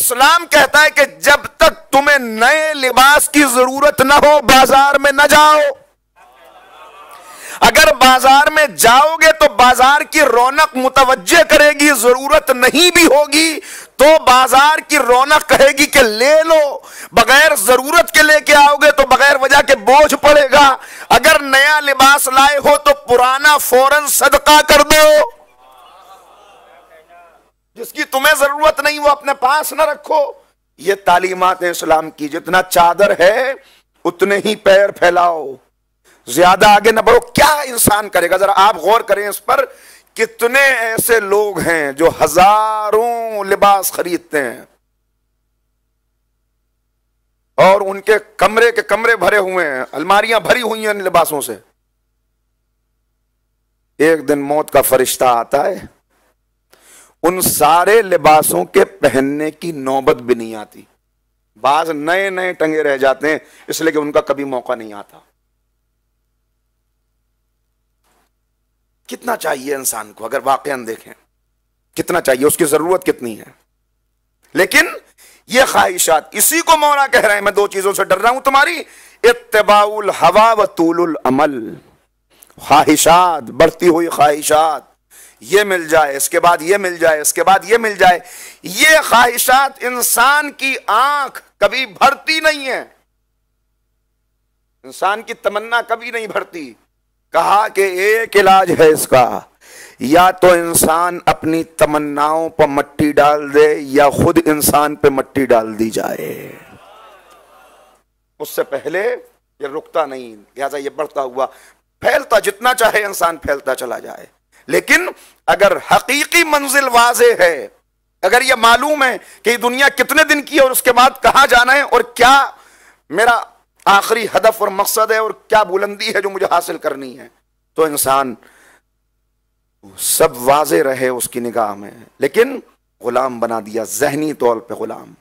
इस्लाम कहता है कि जब तक तुम्हें नए लिबास की जरूरत ना हो बाजार में ना जाओ अगर बाजार में जाओगे तो बाजार की रौनक मुतवजह करेगी जरूरत नहीं भी होगी तो बाजार की रौनक कहेगी कि ले लो बगैर जरूरत के लेके आओगे तो बगैर वजह के बोझ पड़ेगा अगर नया लिबास लाए हो तो पुराना फौरन सदका कर दो जिसकी तुम्हें जरूरत नहीं वो अपने पास ना रखो ये तालीमत इस्लाम की जितना चादर है उतने ही पैर फैलाओ ज्यादा आगे ना बढ़ो क्या इंसान करेगा जरा आप गौर करें इस पर कितने ऐसे लोग हैं जो हजारों लिबास खरीदते हैं और उनके कमरे के कमरे भरे हुए हैं अलमारियां भरी हुई हैं इन लिबासों से एक दिन मौत का फरिश्ता आता है उन सारे लिबासों के पहनने की नौबत भी नहीं आती बाज नए नए टंगे रह जाते हैं इसलिए कि उनका कभी मौका नहीं आता कितना चाहिए इंसान को अगर वाकयान देखें कितना चाहिए उसकी जरूरत कितनी है लेकिन ये ख्वाहिशात इसी को मौना कह रहे हैं मैं दो चीजों से डर रहा हूं तुम्हारी इतबाउल हवा व तूल अमल ख्वाहिशात बढ़ती हुई ख्वाहिशात ये मिल जाए इसके बाद ये मिल जाए इसके बाद ये मिल जाए ये ख्वाहिशात इंसान की आंख कभी भरती नहीं है इंसान की तमन्ना कभी नहीं भरती कहा कि एक इलाज है इसका या तो इंसान अपनी तमन्नाओं पर मट्टी डाल दे या खुद इंसान पे मट्टी डाल दी जाए उससे पहले ये रुकता नहीं लिहाजा ये बढ़ता हुआ फैलता जितना चाहे इंसान फैलता चला जाए लेकिन अगर हकीकी मंजिल वाजे है अगर यह मालूम है कि दुनिया कितने दिन की है और उसके बाद कहां जाना है और क्या मेरा आखिरी हदफ और मकसद है और क्या बुलंदी है जो मुझे हासिल करनी है तो इंसान सब वाजे रहे उसकी निगाह में लेकिन गुलाम बना दिया जहनी तौर पे गुलाम